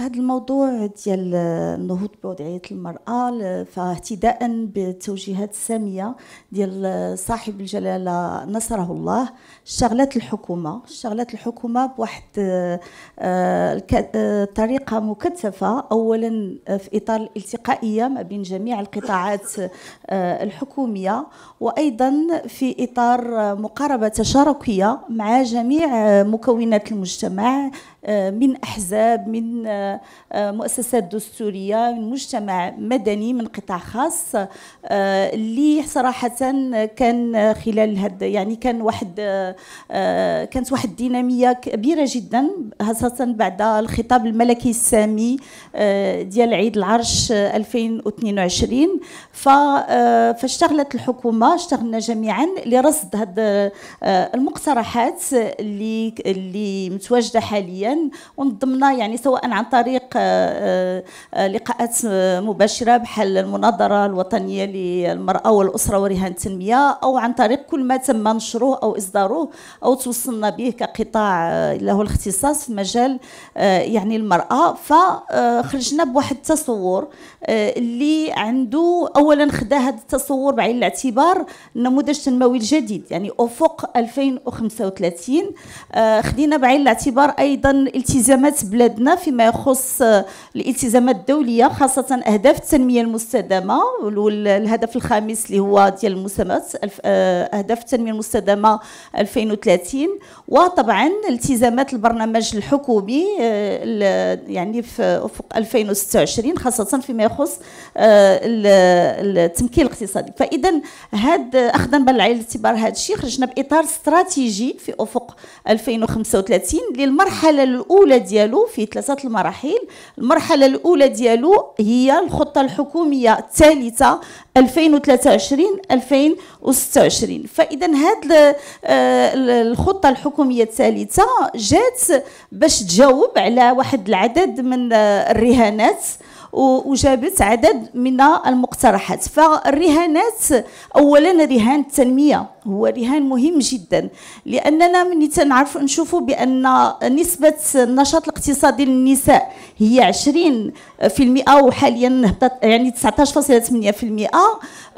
في هذا الموضوع ديال النهوض بوضعيه المراه فاهتداء بالتوجيهات الساميه ديال صاحب الجلاله نصره الله شغلات الحكومه شغلات الحكومه بواحد آه، آه، طريقه مكثفه اولا آه، في اطار الالتقائيه ما بين جميع القطاعات الحكوميه وايضا في اطار مقاربه تشاركيه مع جميع مكونات المجتمع من احزاب من آه، مؤسسات دستوريه من مجتمع مدني من قطاع خاص آه، اللي صراحه كان خلال هذا يعني كان واحد آه، كانت واحد الديناميه كبيره جدا خاصه بعد الخطاب الملكي السامي ديال عيد العرش 2022 فاشتغلت الحكومه اشتغلنا جميعا لرصد هذه المقترحات اللي اللي متواجده حاليا ونظمنا يعني سواء عن طريق طريق آه، آه، لقاءات آه، مباشره بحال المناظره الوطنيه للمراه والاسره ورهان التنميه او عن طريق كل ما تم نشره او اصداره او توصلنا به كقطاع له الاختصاص في مجال يعني المراه فخرجنا بواحد التصور اللي عنده اولا خدا هذا التصور بعين الاعتبار النموذج التنموي الجديد يعني افق 2035 خدينا بعين الاعتبار ايضا التزامات بلادنا فيما يخص يخص الالتزامات الدوليه خاصه اهداف التنميه المستدامه والهدف الخامس اللي هو ديال المساهمات آه، اهداف التنميه المستدامه 2030 وطبعا التزامات البرنامج الحكومي آه، يعني في افق 2026 خاصه فيما يخص آه، التمكين الاقتصادي فاذا هذا اخذا بالعين الاعتبار هذا الشيء خرجنا باطار استراتيجي في افق 2035 للمرحله الاولى ديالو في ثلاثه المراحل الرحيل المرحله الاولى ديالو هي الخطه الحكوميه الثالثه 2023 2026 فاذا هذه آه، الخطه الحكوميه الثالثه جات باش تجاوب على واحد العدد من الرهانات وجابت عدد من المقترحات فالرهانات اولا رهان التنميه هو رهان مهم جدا لاننا من تنعرف نشوفوا بان نسبه النشاط الاقتصادي للنساء هي 20% وحاليا هبطت يعني 19.8%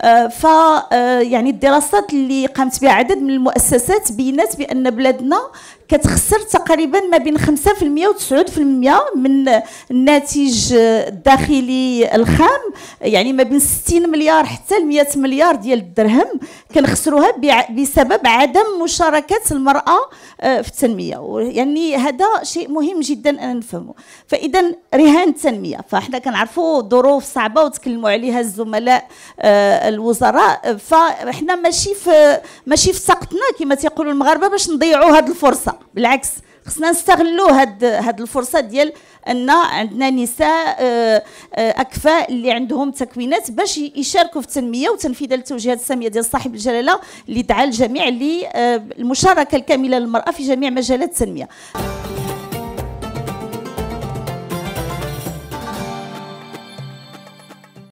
آه، ف آه، يعني الدراسات اللي قامت بها عدد من المؤسسات بينات بان بلادنا كتخسر تقريبا ما بين 5% و9% من الناتج الداخلي الخام يعني ما بين 60 مليار حتى ل 100 مليار ديال الدرهم كنخسروها بسبب عدم مشاركه المراه آه، في التنميه يعني هذا شيء مهم جدا ان نفهمه فاذا رهان التنميه فاحنا كنعرفوا ظروف صعبه وتكلموا عليها الزملاء آه، الوزراء فاحنا ماشي في ماشي في سقطنا كما تيقولوا المغاربه باش نضيعوا هذه الفرصه بالعكس خصنا نستغلوا هاد هاد الفرصه ديال ان عندنا نساء آه، آه، اكفاء اللي عندهم تكوينات باش يشاركوا في التنميه وتنفيذ التوجيهات الساميه ديال صاحب الجلاله اللي دعا الجميع للمشاركه آه، الكامله للمراه في جميع مجالات التنميه